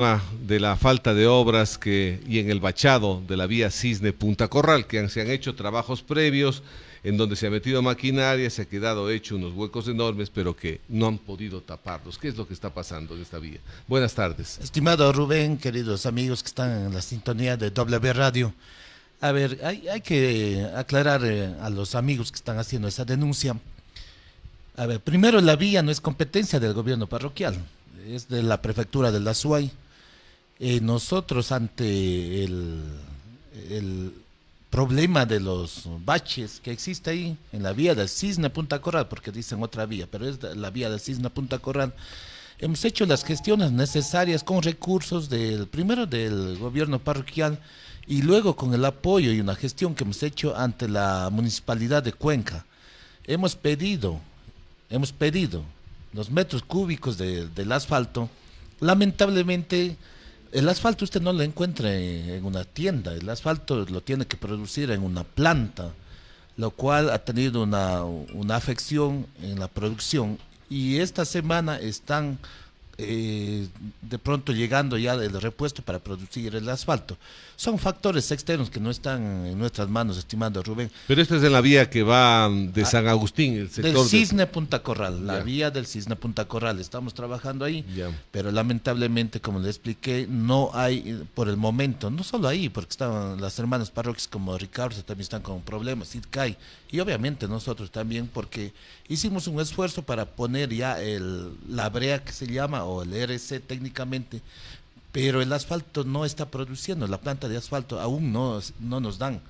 Ah, de la falta de obras que y en el bachado de la vía Cisne Punta Corral, que se han hecho trabajos previos en donde se ha metido maquinaria, se ha quedado hecho unos huecos enormes, pero que no han podido taparlos. ¿Qué es lo que está pasando en esta vía? Buenas tardes. Estimado Rubén, queridos amigos que están en la sintonía de W Radio. A ver, hay, hay que aclarar eh, a los amigos que están haciendo esa denuncia. A ver, primero la vía no es competencia del gobierno parroquial, es de la prefectura de la Suai eh, nosotros ante el, problema de los baches que existe ahí en la vía del Cisne Punta Corral, porque dicen otra vía, pero es la vía de Cisna Punta Corral, hemos hecho las gestiones necesarias con recursos del primero del gobierno parroquial y luego con el apoyo y una gestión que hemos hecho ante la municipalidad de Cuenca. Hemos pedido, hemos pedido los metros cúbicos del asfalto. Lamentablemente, el asfalto usted no lo encuentra en una tienda, el asfalto lo tiene que producir en una planta, lo cual ha tenido una, afección en la producción y esta semana están eh, de pronto llegando ya del repuesto para producir el asfalto. Son factores externos que no están en nuestras manos, estimando Rubén. Pero esta es en la vía que va de ah, San Agustín, el sector del Cisne Punta Corral, la vía del Cisne Punta Corral. Estamos trabajando ahí, pero lamentablemente, como le expliqué, no hay por el momento, no solo ahí, porque están las hermanas parroquias como Ricardo también están con problemas, y obviamente nosotros también, porque hicimos un esfuerzo para poner ya el, la brea que se llama o el ERC técnicamente, pero el asfalto no está produciendo, la planta de asfalto aún no, no nos dan.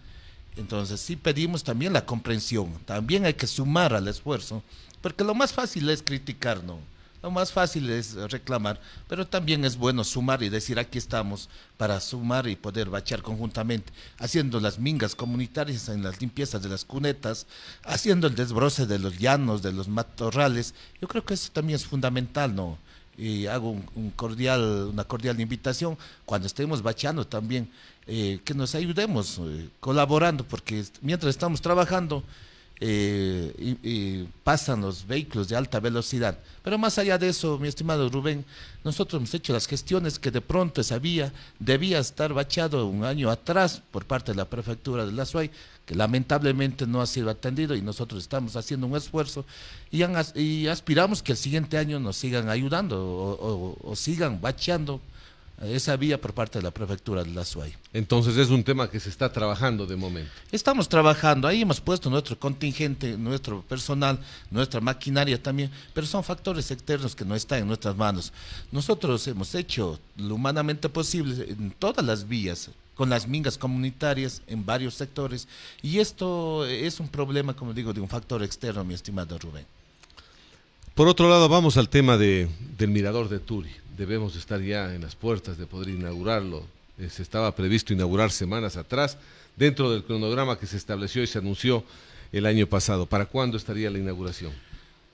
Entonces sí pedimos también la comprensión, también hay que sumar al esfuerzo, porque lo más fácil es criticar, ¿no? Lo más fácil es reclamar, pero también es bueno sumar y decir aquí estamos para sumar y poder bachar conjuntamente, haciendo las mingas comunitarias en las limpiezas de las cunetas, haciendo el desbroce de los llanos, de los matorrales. Yo creo que eso también es fundamental, ¿no? y hago un, cordial, una cordial invitación, cuando estemos bacheando también, eh, que nos ayudemos eh, colaborando, porque mientras estamos trabajando, eh, y, pasan los vehículos de alta velocidad. Pero más allá de eso, mi estimado Rubén, nosotros hemos hecho las gestiones que de pronto sabía debía estar bachado un año atrás por parte de la prefectura de La Suay, que lamentablemente no ha sido atendido y nosotros estamos haciendo un esfuerzo y, aspiramos que el siguiente año nos sigan ayudando o sigan bacheando esa vía por parte de la prefectura de la Entonces es un tema que se está trabajando de momento. Estamos trabajando, ahí hemos puesto nuestro contingente, nuestro personal, nuestra maquinaria también, pero son factores externos que no están en nuestras manos. Nosotros hemos hecho lo humanamente posible en todas las vías, con las mingas comunitarias en varios sectores. Y esto es un problema, como digo, de un factor externo, mi estimado Rubén. Por otro lado, vamos al tema del mirador de Turi. Debemos estar ya en las puertas de poder inaugurarlo. Eh, se estaba previsto inaugurar semanas atrás, dentro del cronograma que se estableció y se anunció el año pasado. ¿Para cuándo estaría la inauguración?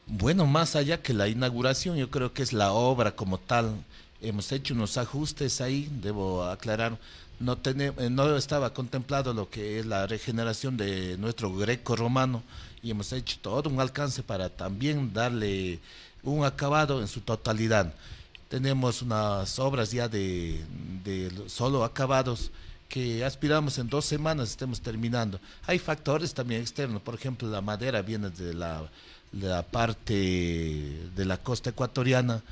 Bueno, más allá que la inauguración, yo creo que es la obra como tal Hemos hecho unos ajustes ahí, debo aclarar, no, eh, no estaba contemplado lo que es la regeneración de nuestro greco romano y hemos hecho todo un alcance para también darle un acabado en su totalidad. Tenemos unas obras ya de, solo acabados que aspiramos en dos semanas estemos terminando. Hay factores también externos, por ejemplo, la madera viene de la, de la parte de la costa ecuatoriana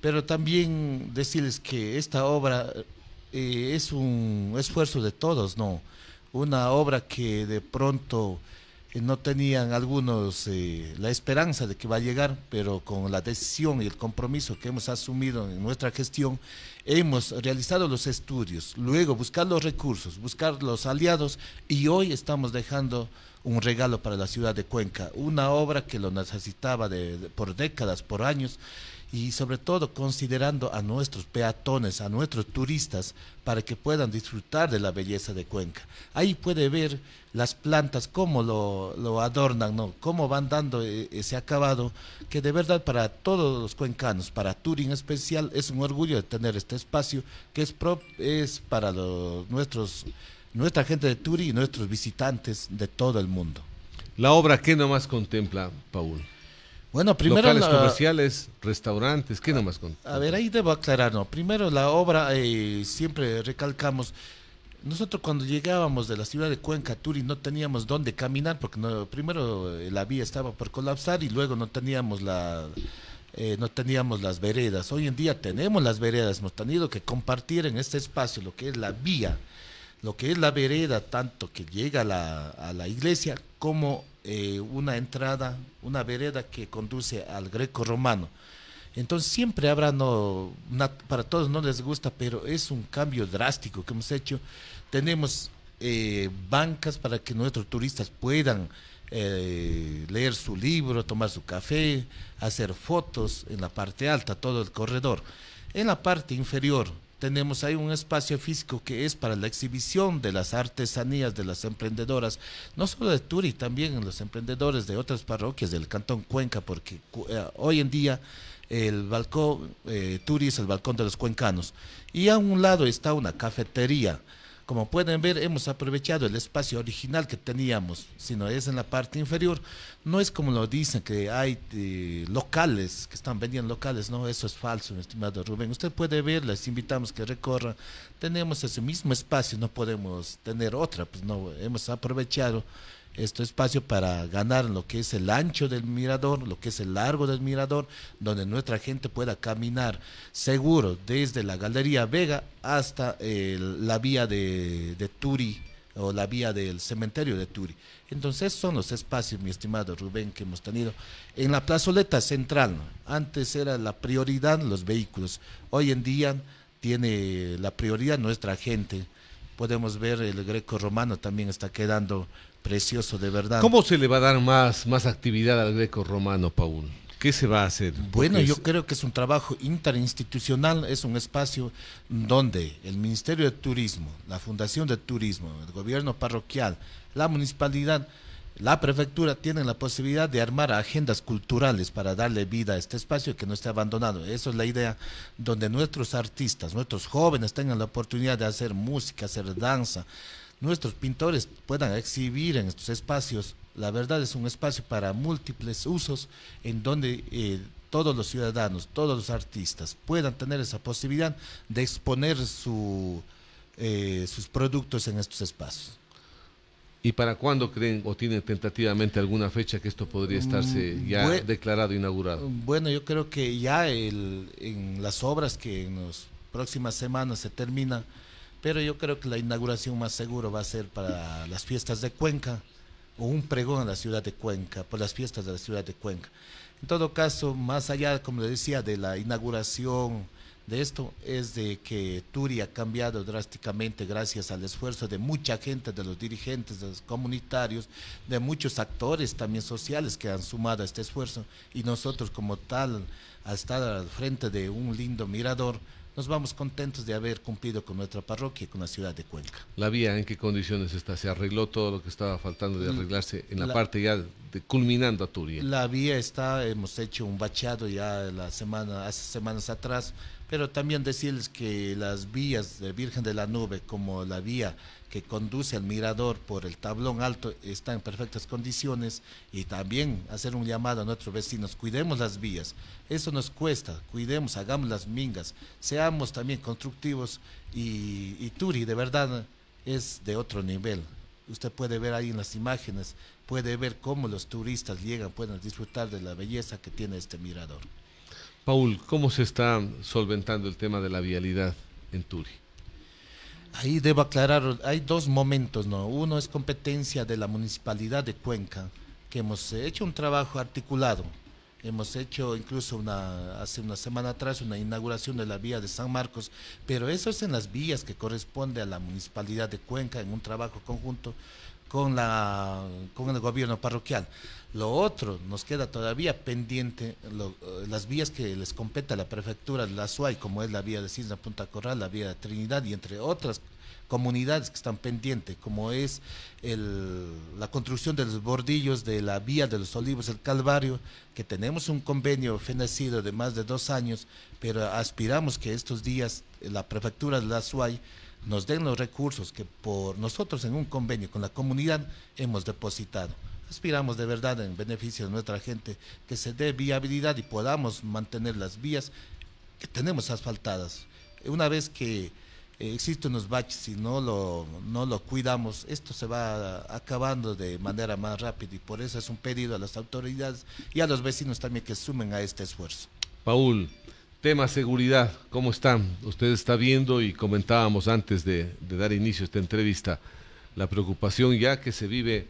pero también decirles que esta obra eh, es un esfuerzo de todos, ¿no? Una obra que de pronto eh, no tenían algunos eh, la esperanza de que va a llegar, pero con la decisión y el compromiso que hemos asumido en nuestra gestión, hemos realizado los estudios, luego buscar los recursos, buscar los aliados y hoy estamos dejando un regalo para la ciudad de Cuenca, una obra que lo necesitaba por décadas, por años y sobre todo considerando a nuestros peatones, a nuestros turistas, para que puedan disfrutar de la belleza de Cuenca. Ahí puede ver las plantas, cómo lo, adornan, ¿no? cómo van dando eh, ese acabado, que de verdad para todos los cuencanos, para Turing en especial, es un orgullo de tener este espacio que es, es para los, nuestros, nuestra gente de Turi y nuestros visitantes de todo el mundo. La obra, no nomás contempla, Paul? Bueno, primero locales comerciales, restaurantes, ¿qué nomás con? A ver, ahí debo aclarar, no. Primero la obra eh, siempre recalcamos nosotros cuando llegábamos de la ciudad de Cuenca, Turi, no teníamos dónde caminar porque no, primero eh, la vía estaba por colapsar y luego no teníamos la eh, no teníamos las veredas. Hoy en día tenemos las veredas, hemos tenido que compartir en este espacio lo que es la vía lo que es la vereda, tanto que llega a la, iglesia como eh, una entrada, una vereda que conduce al greco romano. Entonces siempre habrá, no, para todos no les gusta, pero es un cambio drástico que hemos hecho. Tenemos eh, bancas para que nuestros turistas puedan eh, leer su libro, tomar su café, hacer fotos en la parte alta, todo el corredor. En la parte inferior tenemos ahí un espacio físico que es para la exhibición de las artesanías de las emprendedoras, no solo de Turi, también en los emprendedores de otras parroquias del Cantón Cuenca, porque eh, hoy en día el balcón eh, Turi es el balcón de los cuencanos. Y a un lado está una cafetería como pueden ver, hemos aprovechado el espacio original que teníamos, sino es en la parte inferior. No es como lo dicen que hay eh, locales que están vendiendo locales, no, eso es falso, mi estimado Rubén. Usted puede ver, les invitamos que recorran. Tenemos ese mismo espacio, no podemos tener otra, pues no hemos aprovechado este espacio para ganar lo que es el ancho del mirador, lo que es el largo del mirador, donde nuestra gente pueda caminar seguro desde la Galería Vega hasta la vía de, de Turi o la vía del cementerio de Turi. Entonces son los espacios, mi estimado Rubén, que hemos tenido. En la plazoleta central, antes era la prioridad los vehículos, hoy en día tiene la prioridad nuestra gente. Podemos ver el greco romano también está quedando Precioso, de verdad. ¿Cómo se le va a dar más, más actividad al greco romano, Paul? ¿Qué se va a hacer? Bueno, yo creo que es un trabajo interinstitucional, es un espacio donde el Ministerio de Turismo, la Fundación de Turismo, el gobierno parroquial, la municipalidad, la prefectura tienen la posibilidad de armar agendas culturales para darle vida a este espacio que no esté abandonado. Eso es la idea, donde nuestros artistas, nuestros jóvenes tengan la oportunidad de hacer música, hacer danza, nuestros pintores puedan exhibir en estos espacios. La verdad es un espacio para múltiples usos en donde eh, todos los ciudadanos, todos los artistas puedan tener esa posibilidad de exponer su, eh, sus productos en estos espacios. ¿Y para cuándo creen o tienen tentativamente alguna fecha que esto podría mm, estarse ya declarado, inaugurado? Bueno, yo creo que ya el, en las obras que en las próximas semanas se terminan, pero yo creo que la inauguración más seguro va a ser para las fiestas de Cuenca o un pregón a la ciudad de Cuenca, por las fiestas de la ciudad de Cuenca. En todo caso, más allá, como le decía, de la inauguración de esto, es de que Turi ha cambiado drásticamente gracias al esfuerzo de mucha gente, de los dirigentes, de los comunitarios, de muchos actores también sociales que han sumado a este esfuerzo. Y nosotros como tal, al estar al frente de un lindo mirador, nos vamos contentos de haber cumplido con nuestra parroquia, con la ciudad de Cuenca. ¿La vía en qué condiciones está? ¿Se arregló todo lo que estaba faltando de mm, arreglarse en la, parte ya de, culminando a Turia? La vía está, hemos hecho un bacheado ya la semana, hace semanas atrás, pero también decirles que las vías de Virgen de la Nube, como la vía que conduce al mirador por el tablón alto está en perfectas condiciones y también hacer un llamado a nuestros vecinos, cuidemos las vías, eso nos cuesta, cuidemos, hagamos las mingas, seamos también constructivos y, y Turi de verdad es de otro nivel. Usted puede ver ahí en las imágenes, puede ver cómo los turistas llegan, pueden disfrutar de la belleza que tiene este mirador. Paul, ¿cómo se está solventando el tema de la vialidad en Turi? Ahí debo aclarar, hay dos momentos, ¿no? Uno es competencia de la Municipalidad de Cuenca, que hemos hecho un trabajo articulado. Hemos hecho incluso una, hace una semana atrás una inauguración de la vía de San Marcos, pero eso es en las vías que corresponde a la Municipalidad de Cuenca en un trabajo conjunto con, la, el gobierno parroquial. Lo otro, nos queda todavía pendiente eh, las vías que les compete a la prefectura de la SUAY, como es la vía de Cisna Punta Corral, la vía de Trinidad y entre otras comunidades que están pendientes, como es la construcción de los bordillos de la vía de los olivos, el Calvario, que tenemos un convenio fenecido de más de dos años, pero aspiramos que estos días eh, la prefectura de la SUAY nos den los recursos que por nosotros en un convenio con la comunidad hemos depositado. Aspiramos de verdad en beneficio de nuestra gente que se dé viabilidad y podamos mantener las vías que tenemos asfaltadas. Una vez que eh, existen los baches y no lo, no lo cuidamos, esto se va acabando de manera más rápida y por eso es un pedido a las autoridades y a los vecinos también que sumen a este esfuerzo. Paul, Tema seguridad, ¿cómo están? Usted está viendo y comentábamos antes de, dar inicio a esta entrevista la preocupación ya que se vive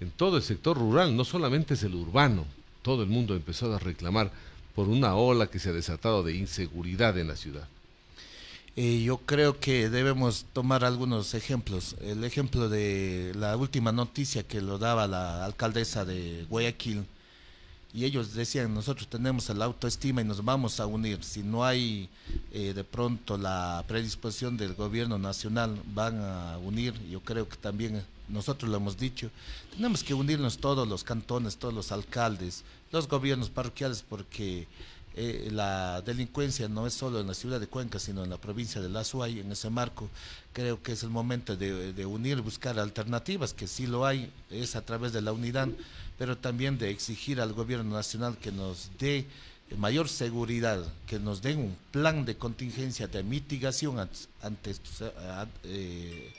en todo el sector rural, no solamente es el urbano, todo el mundo empezó a reclamar por una ola que se ha desatado de inseguridad en la ciudad. Eh, yo creo que debemos tomar algunos ejemplos. El ejemplo de la última noticia que lo daba la alcaldesa de Guayaquil, y ellos decían, nosotros tenemos la autoestima y nos vamos a unir. Si no hay eh, de pronto la predisposición del gobierno nacional, van a unir, yo creo que también eh, nosotros lo hemos dicho, tenemos que unirnos todos los cantones, todos los alcaldes, los gobiernos parroquiales, porque eh, la delincuencia no es solo en la ciudad de Cuenca, sino en la provincia de La Azuay, en ese marco creo que es el momento de, unir, buscar alternativas, que sí lo hay, es a través de la unidad, pero también de exigir al gobierno nacional que nos dé mayor seguridad, que nos den un plan de contingencia, de mitigación ante eh, eh,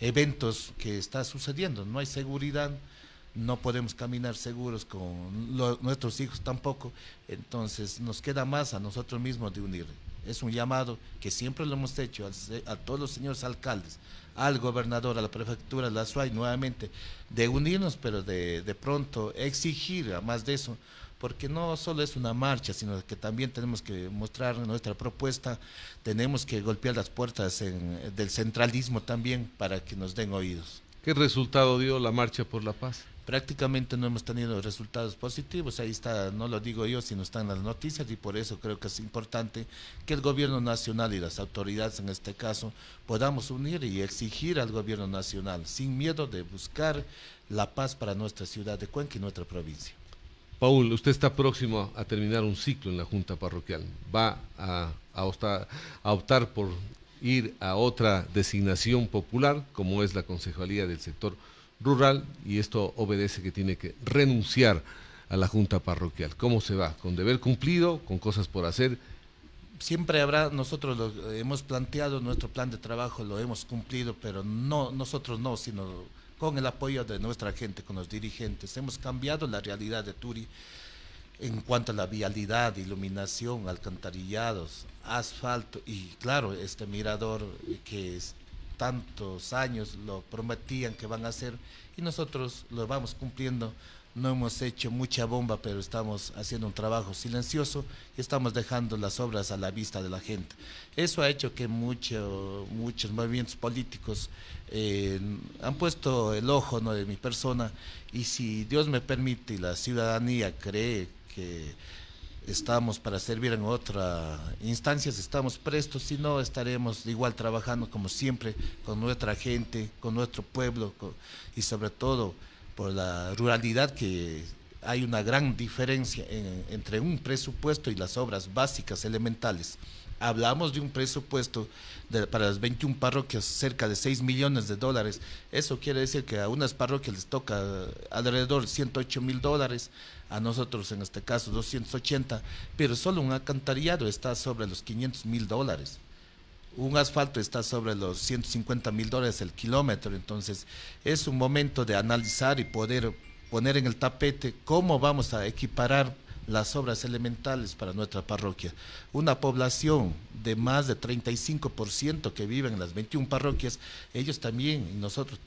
eventos que está sucediendo. No hay seguridad, no podemos caminar seguros con nuestros hijos tampoco, entonces nos queda más a nosotros mismos de unir. Es un llamado que siempre lo hemos hecho a, todos los señores alcaldes, al gobernador, a la prefectura, a la SUAI nuevamente, de unirnos, pero de, de pronto exigir, más de eso, porque no solo es una marcha, sino que también tenemos que mostrar nuestra propuesta, tenemos que golpear las puertas del centralismo también para que nos den oídos. ¿Qué resultado dio la marcha por la paz? prácticamente no hemos tenido resultados positivos. Ahí está, no lo digo yo, sino están las noticias y por eso creo que es importante que el gobierno nacional y las autoridades en este caso podamos unir y exigir al gobierno nacional sin miedo de buscar la paz para nuestra ciudad de Cuenca y nuestra provincia. Paul, usted está próximo a terminar un ciclo en la Junta Parroquial. ¿Va a, optar, por ir a otra designación popular como es la Concejalía del Sector rural y esto obedece que tiene que renunciar a la junta parroquial. ¿Cómo se va? ¿Con deber cumplido? ¿Con cosas por hacer? Siempre habrá, nosotros hemos planteado nuestro plan de trabajo, lo hemos cumplido, pero no nosotros no, sino con el apoyo de nuestra gente, con los dirigentes. Hemos cambiado la realidad de Turi en cuanto a la vialidad, iluminación, alcantarillados, asfalto y claro, este mirador que es, tantos años lo prometían que van a hacer y nosotros lo vamos cumpliendo. No hemos hecho mucha bomba, pero estamos haciendo un trabajo silencioso y estamos dejando las obras a la vista de la gente. Eso ha hecho que muchos muchos movimientos políticos eh, han puesto el ojo ¿no? de mi persona y si Dios me permite y la ciudadanía cree que estamos para servir en otra instancias, estamos prestos, si no estaremos igual trabajando como siempre con nuestra gente, con nuestro pueblo y sobre todo por la ruralidad que hay una gran diferencia entre un presupuesto y las obras básicas elementales. Hablamos de un presupuesto para las 21 parroquias cerca de 6 millones de dólares. Eso quiere decir que a unas parroquias les toca alrededor de 108 mil dólares, a nosotros en este caso 280, pero solo un alcantarillado está sobre los 500 mil dólares un asfalto está sobre los 150 mil dólares el kilómetro, entonces es un momento de analizar y poder poner en el tapete cómo vamos a equiparar las obras elementales para nuestra parroquia. Una población de más de 35% que vive en las 21 parroquias, ellos también, y nosotros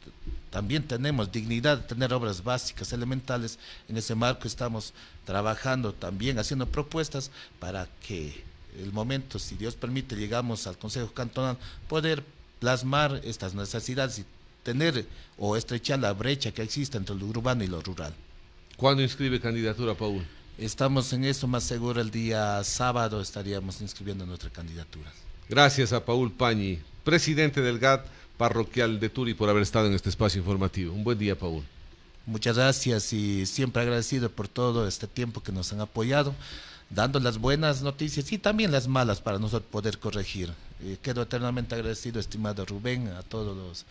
también tenemos dignidad de tener obras básicas, elementales. En ese marco estamos trabajando también, haciendo propuestas para que el momento, si Dios permite, llegamos al Consejo Cantonal, poder plasmar estas necesidades y tener o estrechar la brecha que existe entre lo urbano y lo rural. ¿Cuándo inscribe candidatura, Paul? Estamos en eso más seguro el día sábado estaríamos inscribiendo nuestra candidatura. Gracias a Paul Pañi, presidente del GAT parroquial de Turi por haber estado en este espacio informativo. Un buen día, Paul. Muchas gracias y siempre agradecido por todo este tiempo que nos han apoyado, dando las buenas noticias y también las malas para nosotros poder corregir. Eh, quedo eternamente agradecido, estimado Rubén, a todos los,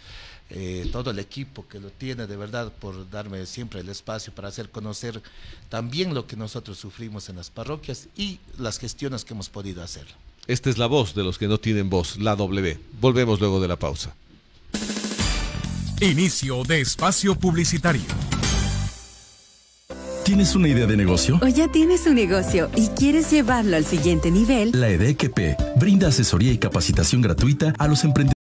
eh, todo el equipo que lo tiene, de verdad, por darme siempre el espacio para hacer conocer también lo que nosotros sufrimos en las parroquias y las gestiones que hemos podido hacer. Esta es la voz de los que no tienen voz, la W. Volvemos luego de la pausa. Inicio de espacio publicitario. ¿Tienes una idea de negocio? O ya tienes un negocio y quieres llevarlo al siguiente nivel. La EDQP e brinda asesoría y capacitación gratuita a los emprendedores